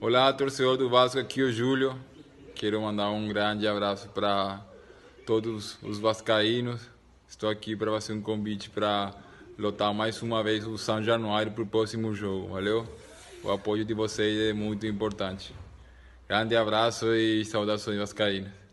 Olá, torcedor do Vasco, aqui é o Júlio. Quero mandar um grande abraço para todos os vascaínos. Estou aqui para fazer um convite para lotar mais uma vez o São Januário para o próximo jogo, valeu? O apoio de vocês é muito importante. Grande abraço e saudações vascaínas.